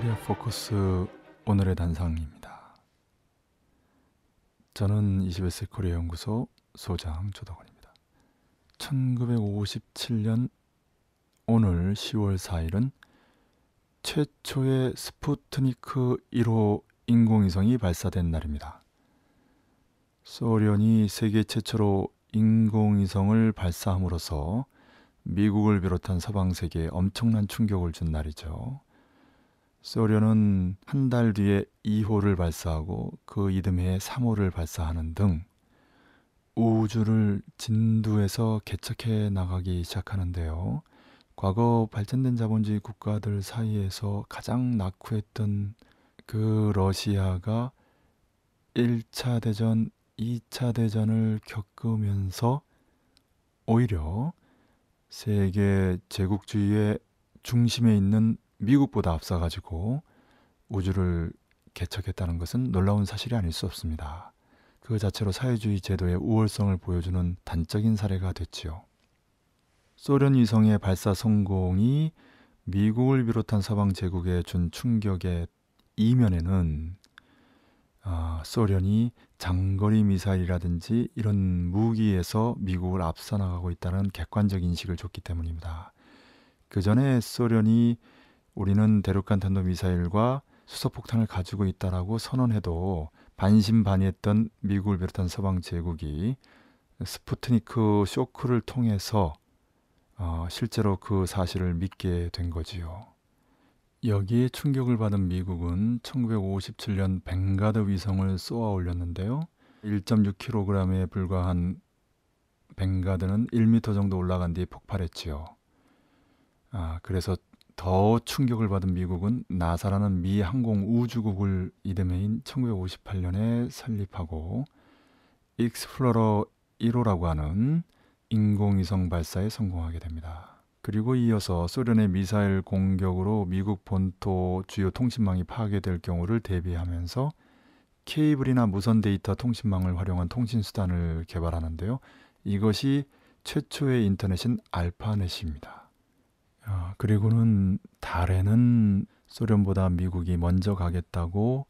코리아 포커스 오늘의 단상입니다. 저는 21세 코리아 연구소 소장 조덕원입니다. 1957년 오늘 10월 4일은 최초의 스푸트니크 1호 인공위성이 발사된 날입니다. 소련이 세계 최초로 인공위성을 발사함으로써 미국을 비롯한 서방 세계에 엄청난 충격을 준 날이죠. 소련은 한 달 뒤에 2호를 발사하고 그이듬해 3호를 발사하는 등 우주를 진두에서 개척해 나가기 시작하는데요. 과거 발전된 자본주의 국가들 사이에서 가장 낙후했던 그 러시아가 1차 대전, 2차 대전을 겪으면서 오히려 세계 제국주의의 중심에 있는 미국보다 앞서가지고 우주를 개척했다는 것은 놀라운 사실이 아닐 수 없습니다. 그 자체로 사회주의 제도의 우월성을 보여주는 단적인 사례가 됐지요. 소련 위성의 발사 성공이 미국을 비롯한 서방 제국에 준 충격의 이면에는 아, 소련이 장거리 미사일이라든지 이런 무기에서 미국을 앞서나가고 있다는 객관적 인식을 줬기 때문입니다. 그 전에 소련이 우리는 대륙간 탄도 미사일과 수소폭탄을 가지고 있다라고 선언해도 반신반의했던 미국을 비롯한 서방 제국이 스푸트니크 쇼크를 통해서 어, 실제로 그 사실을 믿게 된 거지요. 여기에 충격을 받은 미국은 1957년 벵가드 위성을 쏘아 올렸는데요. 1.6kg에 불과한 벵가드는 1m 정도 올라간 뒤 폭발했지요. 아, 그래서 더 충격을 받은 미국은 나사라는 미 항공 우주국을 이듬해인 1958년에 설립하고 익스플로러 1호라고 하는 인공위성 발사에 성공하게 됩니다. 그리고 이어서 소련의 미사일 공격으로 미국 본토 주요 통신망이 파괴될 경우를 대비하면서 케이블이나 무선 데이터 통신망을 활용한 통신 수단을 개발하는데요. 이것이 최초의 인터넷인 알파넷입니다. 그리고는 달에는 소련보다 미국이 먼저 가겠다고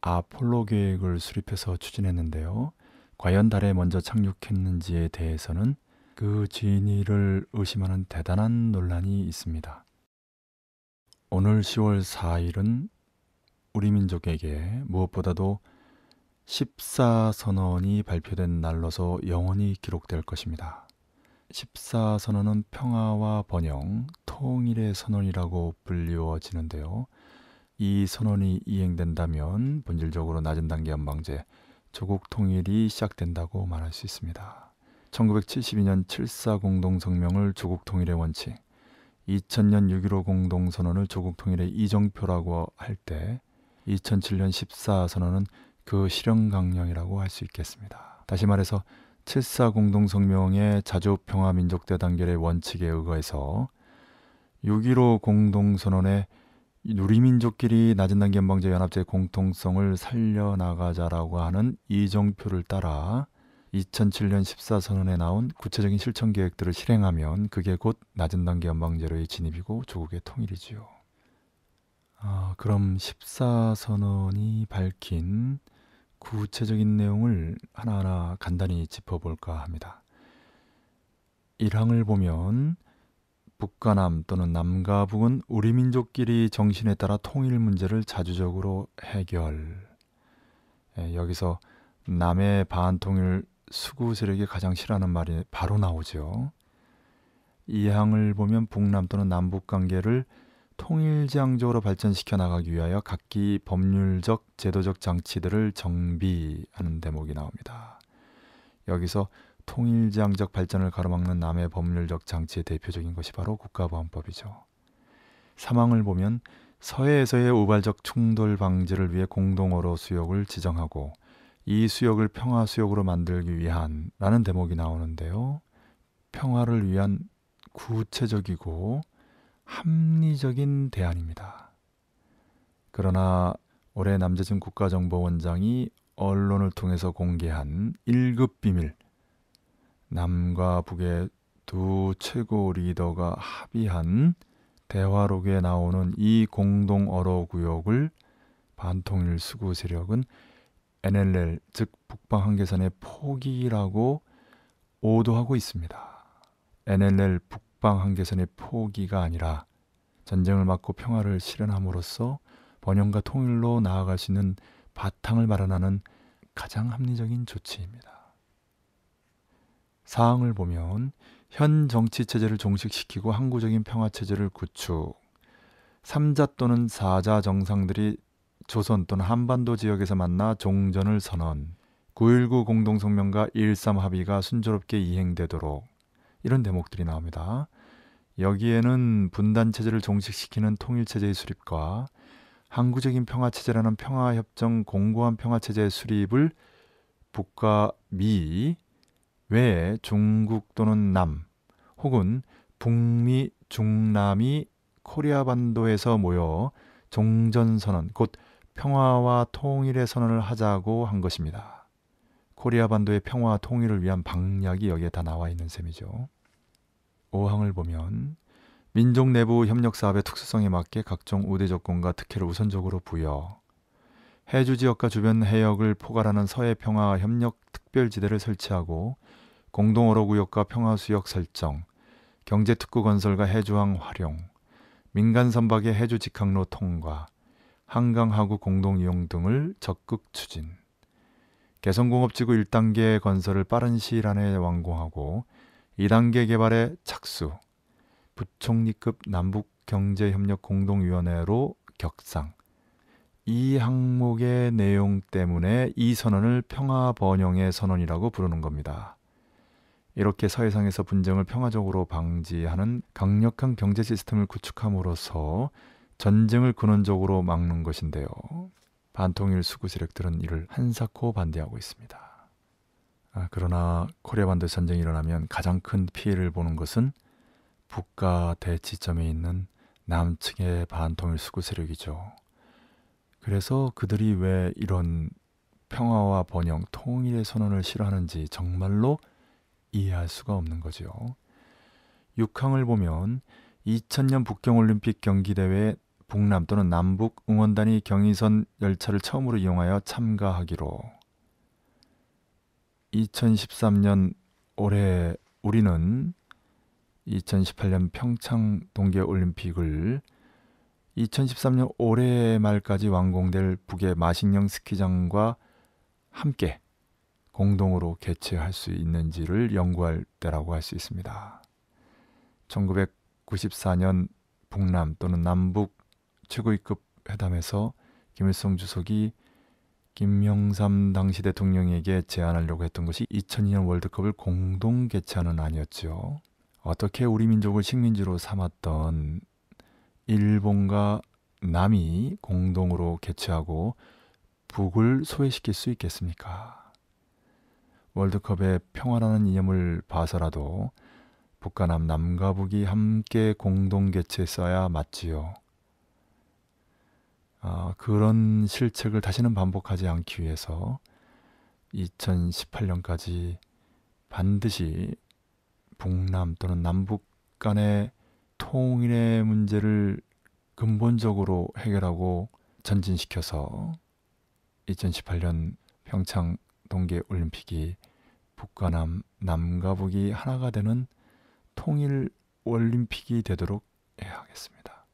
아폴로 계획을 수립해서 추진했는데요. 과연 달에 먼저 착륙했는지에 대해서는 그진위를 의심하는 대단한 논란이 있습니다. 오늘 10월 4일은 우리 민족에게 무엇보다도 14선언이 발표된 날로서 영원히 기록될 것입니다. 14선언은 평화와 번영, 통일의 선언이라고 불리워지는데요. 이 선언이 이행된다면 본질적으로 낮은 단계 연방제, 조국 통일이 시작된다고 말할 수 있습니다. 1972년 7 4 공동성명을 조국 통일의 원칙, 2000년 6.15 공동선언을 조국 통일의 이정표라고 할 때, 2007년 14 선언은 그 실현 강령이라고 할 수 있겠습니다. 다시 말해서 7 4 공동성명의 자주평화민족대 단결의 원칙에 의거해서 6.15 공동선언의 누리민족끼리 낮은 단계 연방제 연합제 공통성을 살려나가자라고 하는 이정표를 따라 2007년 14선언에 나온 구체적인 실천 계획들을 실행하면 그게 곧 낮은 단계 연방제로의 진입이고 조국의 통일이지요. 아, 그럼 14선언이 밝힌 구체적인 내용을 하나하나 간단히 짚어볼까 합니다. 1항을 보면 북과 남 또는 남과 북은 우리 민족끼리 정신에 따라 통일 문제를 자주적으로 해결. 예, 여기서 남의 반통일 수구 세력이 가장 싫어하는 말이 바로 나오죠. 2항을 보면 북남 또는 남북 관계를 통일지향적으로 발전시켜 나가기 위하여 각기 법률적, 제도적 장치들을 정비하는 대목이 나옵니다. 여기서 통일지향적 발전을 가로막는 남의 법률적 장치의 대표적인 것이 바로 국가보안법이죠. 사망을 보면 서해에서의 우발적 충돌 방지를 위해 공동어로 수역을 지정하고 이 수역을 평화 수역으로 만들기 위한 라는 대목이 나오는데요. 평화를 위한 구체적이고 합리적인 대안입니다. 그러나 올해 남재준 국가정보원장이 언론을 통해서 공개한 1급 비밀 남과 북의 두 최고 리더가 합의한 대화록에 나오는 이 공동 어로 구역을 반통일 수구 세력은 NLL 즉 북방 한계선의 포기라고 오도하고 있습니다. NLL 북 북방 한계선의 포기가 아니라 전쟁을 막고 평화를 실현함으로써 번영과 통일로 나아갈 수 있는 바탕을 마련하는 가장 합리적인 조치입니다. 사항을 보면 현 정치 체제를 종식시키고 항구적인 평화 체제를 구축. 3자 또는 4자 정상들이 조선 또는 한반도 지역에서 만나 종전을 선언. 9.19 공동성명과 1.3 합의가 순조롭게 이행되도록 이런 대목들이 나옵니다. 여기에는 분단 체제를 종식시키는 통일 체제의 수립과 항구적인 평화 체제라는 평화 협정 공고한 평화 체제의 수립을 북과 미 외에 중국 또는 남 혹은 북미 중남이 코리아 반도에서 모여 종전 선언 곧 평화와 통일의 선언을 하자고 한 것입니다. 코리아 반도의 평화 통일을 위한 방략이 여기에 다 나와 있는 셈이죠. 5항을 보면 민족 내부 협력 사업의 특수성에 맞게 각종 우대 조건과 특혜를 우선적으로 부여 해주 지역과 주변 해역을 포괄하는 서해 평화 협력 특별지대를 설치하고 공동 어로 구역과 평화 수역 설정 경제 특구 건설과 해주항 활용 민간 선박의 해주 직항로 통과 한강 하구 공동 이용 등을 적극 추진 개성공업지구 1단계 건설을 빠른 시일 안에 완공하고 2단계 개발에 착수, 부총리급 남북경제협력공동위원회로 격상, 이 항목의 내용 때문에 이 선언을 평화 번영의 선언이라고 부르는 겁니다. 이렇게 사회상에서 분쟁을 평화적으로 방지하는 강력한 경제 시스템을 구축함으로써 전쟁을 근원적으로 막는 것인데요. 반통일 수구 세력들은 이를 한사코 반대하고 있습니다. 아, 그러나 코리아 반도 전쟁이 일어나면 가장 큰 피해를 보는 것은 북과 대치점에 있는 남측의 반통일 수구 세력이죠. 그래서 그들이 왜 이런 평화와 번영, 통일의 선언을 싫어하는지 정말로 이해할 수가 없는 거지요. 6항을 보면 2000년 북경올림픽 경기대회 북남 또는 남북 응원단이 경의선 열차를 처음으로 이용하여 참가하기로 2013년 올해 우리는 2018년 평창 동계 올림픽을 2013년 올해 말까지 완공될 북의 마식령 스키장과 함께 공동으로 개최할 수 있는지를 연구할 때라고 할 수 있습니다. 1994년 북남 또는 남북 최고위급 회담에서 김일성 주석이 김명삼 당시 대통령에게 제안하려고 했던 것이 2002년 월드컵을 공동 개최하는 아니었지요. 어떻게 우리 민족을 식민지로 삼았던 일본과 남이 공동으로 개최하고 북을 소외시킬 수 있겠습니까? 월드컵의 평화라는 이념을 봐서라도 북과 남, 남과 북이 함께 공동 개최했어야 맞지요. 어, 그런 실책을 다시는 반복하지 않기 위해서 2018년까지 반드시 북남 또는 남북 간의 통일의 문제를 근본적으로 해결하고 전진시켜서 2018년 평창 동계 올림픽이 북과 남, 남과 북이 하나가 되는 통일 올림픽이 되도록 해야 하겠습니다.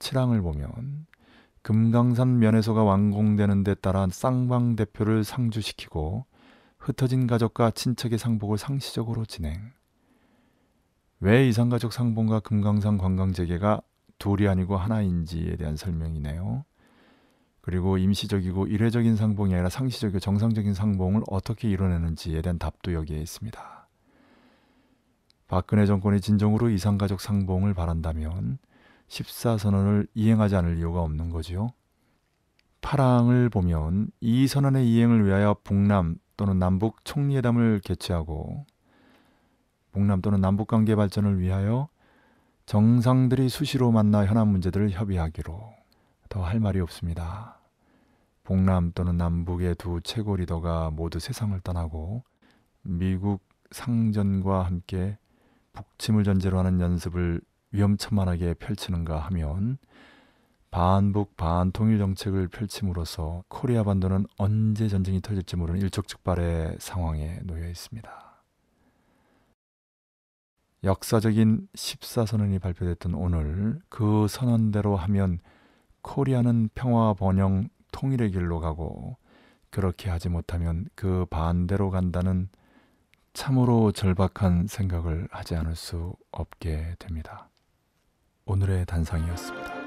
7항을 보면 금강산 면회소가 완공되는 데 따라 쌍방 대표를 상주시키고 흩어진 가족과 친척의 상복을 상시적으로 진행. 왜 이산가족 상봉과 금강산 관광재개가 둘이 아니고 하나인지에 대한 설명이네요. 그리고 임시적이고 이례적인 상봉이 아니라 상시적이고 정상적인 상봉을 어떻게 이뤄내는지에 대한 답도 여기에 있습니다. 박근혜 정권이 진정으로 이산가족 상봉을 바란다면 14선언을 이행하지 않을 이유가 없는 거지요. 파랑을 보면 이 선언의 이행을 위하여 북남 또는 남북 총리회담을 개최하고 북남 또는 남북 관계 발전을 위하여 정상들이 수시로 만나 현안 문제들을 협의하기로 더 할 말이 없습니다. 북남 또는 남북의 두 최고 리더가 모두 세상을 떠나고 미국 상전과 함께 북침을 전제로 하는 연습을 위험천만하게 펼치는가 하면 반북 반통일 정책을 펼침으로써 코리아 반도는 언제 전쟁이 터질지 모르는 일촉즉발의 상황에 놓여 있습니다. 역사적인 14선언이 발표됐던 오늘 그 선언대로 하면 코리아는 평화 번영 통일의 길로 가고 그렇게 하지 못하면 그 반대로 간다는 참으로 절박한 생각을 하지 않을 수 없게 됩니다. 오늘의 단상이었습니다.